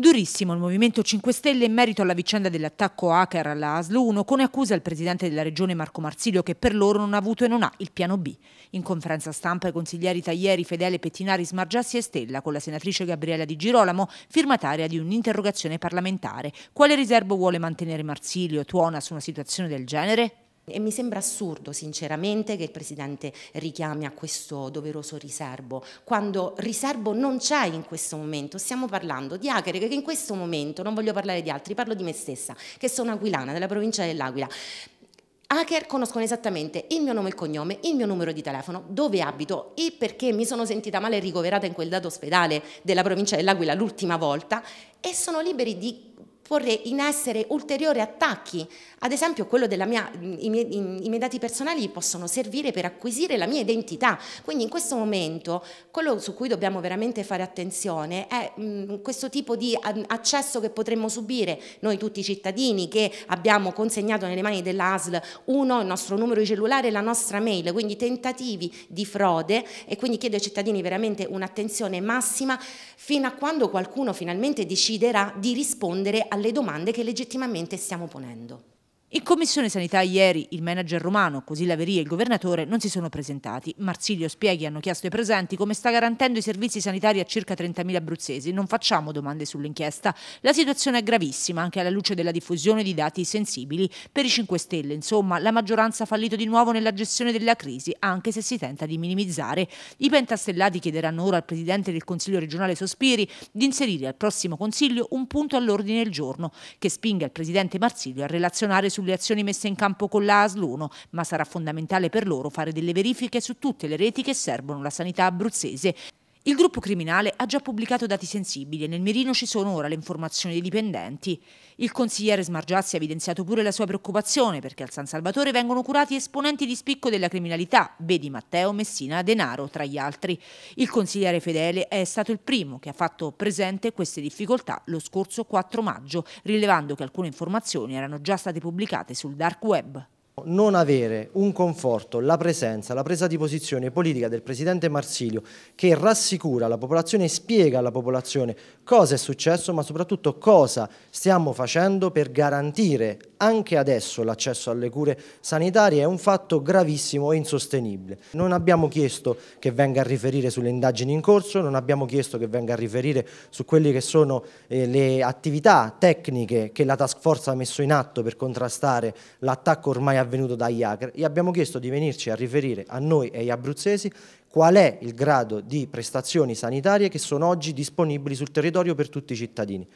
Durissimo il Movimento 5 Stelle in merito alla vicenda dell'attacco hacker alla ASL 1 con accusa al presidente della regione Marco Marsilio che per loro non ha avuto e non ha il piano B. In conferenza stampa i consiglieri Taglieri, Fedele, Pettinari, Smargiassi e Stella con la senatrice Gabriella Di Girolamo, firmataria di un'interrogazione parlamentare. Quale riservo vuole mantenere Marsilio Tuona su una situazione del genere? E mi sembra assurdo, sinceramente, che il Presidente richiami a questo doveroso riservo, quando riservo non c'è in questo momento. Stiamo parlando di Acre, che in questo momento, non voglio parlare di altri, parlo di me stessa, che sono aquilana, della provincia dell'Aquila. Hacker conoscono esattamente il mio nome e cognome, il mio numero di telefono, dove abito e perché mi sono sentita male ricoverata in quel dato ospedale della provincia dell'Aquila l'ultima volta e sono liberi di porre in essere ulteriori attacchi. Ad esempio mia, i, miei, i, miei, dati personali possono servire per acquisire la mia identità. Quindi in questo momento quello su cui dobbiamo veramente fare attenzione è mh, mm, questo tipo di mm, accesso che potremmo subire noi tutti i cittadini che abbiamo consegnato nelle mani dell'ASL uno, il nostro numero di cellulare e la nostra mail, quindi tentativi di frode e quindi chiedo ai cittadini veramente un'attenzione massima fino a quando qualcuno finalmente deciderà di rispondere alla alle domande che legittimamente stiamo ponendo. In Commissione Sanità ieri il manager romano, così l'Averia e il governatore non si sono presentati. Marsilio Spieghi hanno chiesto ai presenti come sta garantendo i servizi sanitari a circa 30.000 abruzzesi. Non facciamo domande sull'inchiesta. La situazione è gravissima anche alla luce della diffusione di dati sensibili per i 5 Stelle. Insomma, la maggioranza ha fallito di nuovo nella gestione della crisi, anche se si tenta di minimizzare. I pentastellati chiederanno ora al presidente del Consiglio regionale Sospiri di inserire al prossimo Consiglio un punto all'ordine del giorno che spinga il presidente Marsilio a relazionare sulle azioni messe in campo con la Asluno, ma sarà fondamentale per loro fare delle verifiche su tutte le reti che servono la sanità abruzzese. Il gruppo criminale ha già pubblicato dati sensibili e nel mirino ci sono ora le informazioni dei dipendenti. Il consigliere Smargiazzi ha evidenziato pure la sua preoccupazione perché al San Salvatore vengono curati esponenti di spicco della criminalità, vedi Matteo Messina Denaro tra gli altri. Il consigliere Fedele è stato il primo che ha fatto presente queste difficoltà lo scorso 4 maggio, rilevando che alcune informazioni erano già state pubblicate sul dark web non avere un conforto, la presenza, la presa di posizione politica del Presidente Marsilio che rassicura la popolazione e spiega alla popolazione cosa è successo ma soprattutto cosa stiamo facendo per garantire anche adesso l'accesso alle cure sanitarie è un fatto gravissimo e insostenibile. Non abbiamo chiesto che venga a riferire sulle indagini in corso, non abbiamo chiesto che venga a riferire su quelle che sono eh, le attività tecniche che la task force ha messo in atto per contrastare l'attacco ormai avvenuto avvenuto da IACRE, gli abbiamo chiesto di venirci a riferire a noi e agli abruzzesi qual è il grado di prestazioni sanitarie che sono oggi disponibili sul territorio per tutti i cittadini.